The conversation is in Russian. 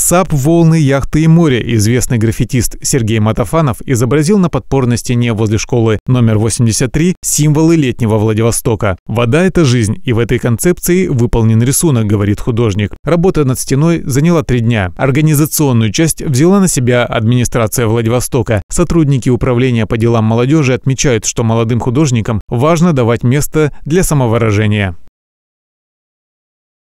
Сап «Волны, яхты и море» известный граффитист Сергей Матафанов изобразил на подпорной стене возле школы номер 83 символы летнего Владивостока. «Вода – это жизнь», и в этой концепции выполнен рисунок, говорит художник. Работа над стеной заняла три дня. Организационную часть взяла на себя администрация Владивостока. Сотрудники управления по делам молодежи отмечают, что молодым художникам важно давать место для самовыражения.